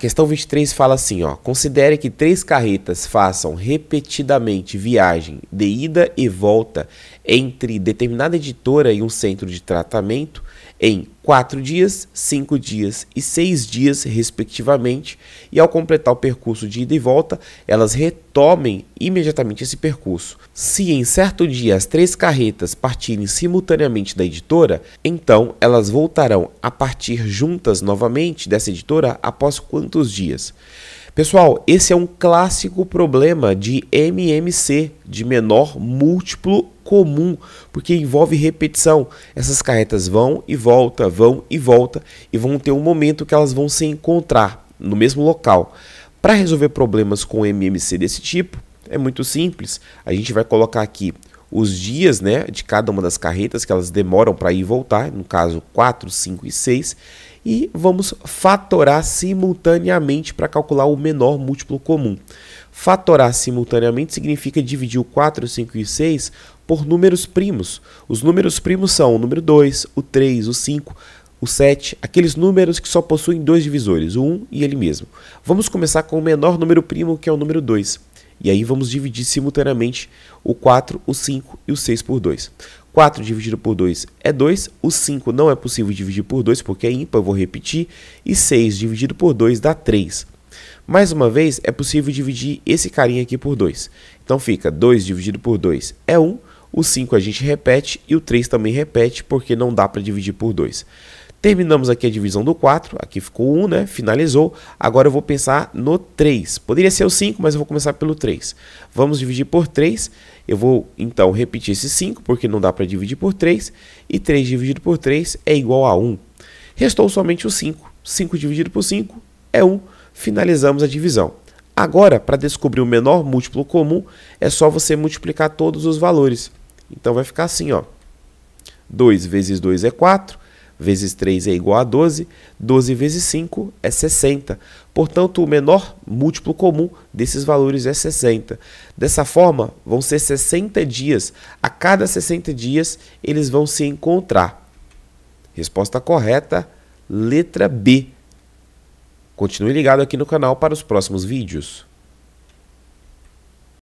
questão 23 fala assim, ó: considere que três carretas façam repetidamente viagem de ida e volta entre determinada editora e um centro de tratamento em quatro dias, cinco dias e seis dias, respectivamente, e ao completar o percurso de ida e volta, elas retomem imediatamente esse percurso. Se em certo dia as três carretas partirem simultaneamente da editora, então elas voltarão a partir juntas novamente dessa editora após quantos dias? Pessoal, esse é um clássico problema de MMC, de menor múltiplo comum, porque envolve repetição. Essas carretas vão e volta, vão e volta, e vão ter um momento que elas vão se encontrar no mesmo local. Para resolver problemas com MMC desse tipo, é muito simples. A gente vai colocar aqui os dias né, de cada uma das carretas que elas demoram para ir e voltar, no caso 4, 5 e 6, e vamos fatorar simultaneamente para calcular o menor múltiplo comum. Fatorar simultaneamente significa dividir o 4, 5 e 6 por números primos. Os números primos são o número 2, o 3, o 5, o 7, aqueles números que só possuem dois divisores, o 1 e ele mesmo. Vamos começar com o menor número primo, que é o número 2. E aí vamos dividir simultaneamente o 4, o 5 e o 6 por 2. 4 dividido por 2 é 2. O 5 não é possível dividir por 2 porque é ímpar, eu vou repetir. E 6 dividido por 2 dá 3. Mais uma vez, é possível dividir esse carinha aqui por 2. Então fica 2 dividido por 2 é 1. O 5 a gente repete e o 3 também repete porque não dá para dividir por 2. Terminamos aqui a divisão do 4, aqui ficou 1, né? finalizou. Agora eu vou pensar no 3. Poderia ser o 5, mas eu vou começar pelo 3. Vamos dividir por 3. Eu vou, então, repetir esse 5, porque não dá para dividir por 3. E 3 dividido por 3 é igual a 1. Restou somente o 5. 5 dividido por 5 é 1. Finalizamos a divisão. Agora, para descobrir o menor múltiplo comum, é só você multiplicar todos os valores. Então vai ficar assim, ó. 2 vezes 2 é 4 vezes 3 é igual a 12, 12 vezes 5 é 60. Portanto, o menor múltiplo comum desses valores é 60. Dessa forma, vão ser 60 dias. A cada 60 dias, eles vão se encontrar. Resposta correta, letra B. Continue ligado aqui no canal para os próximos vídeos.